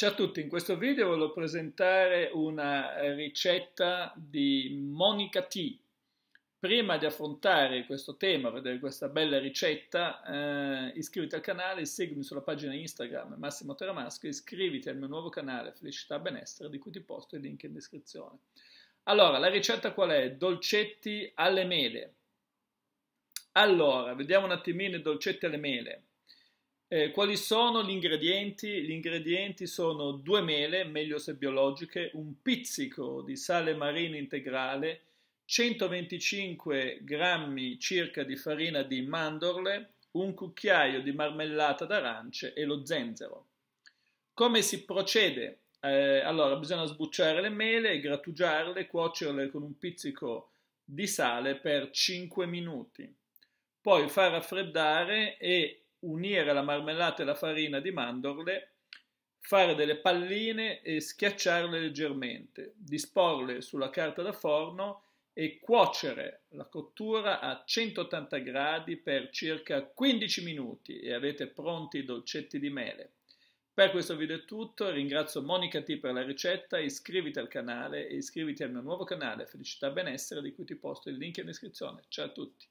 Ciao a tutti, in questo video voglio presentare una ricetta di Monica T. Prima di affrontare questo tema, vedere questa bella ricetta, eh, iscriviti al canale, seguimi sulla pagina Instagram Massimo Teramasco, iscriviti al mio nuovo canale Felicità Benessere di cui ti posto il link in descrizione. Allora, la ricetta qual è? Dolcetti alle mele. Allora, vediamo un attimino i dolcetti alle mele. Eh, quali sono gli ingredienti? Gli ingredienti sono due mele, meglio se biologiche, un pizzico di sale marino integrale, 125 grammi circa di farina di mandorle, un cucchiaio di marmellata d'arance e lo zenzero. Come si procede? Eh, allora, bisogna sbucciare le mele, grattugiarle, cuocerle con un pizzico di sale per 5 minuti. Poi far raffreddare e unire la marmellata e la farina di mandorle, fare delle palline e schiacciarle leggermente, disporle sulla carta da forno e cuocere la cottura a 180 gradi per circa 15 minuti e avete pronti i dolcetti di mele. Per questo video è tutto, ringrazio Monica T per la ricetta, iscriviti al canale e iscriviti al mio nuovo canale Felicità Benessere di cui ti posto il link in descrizione. Ciao a tutti!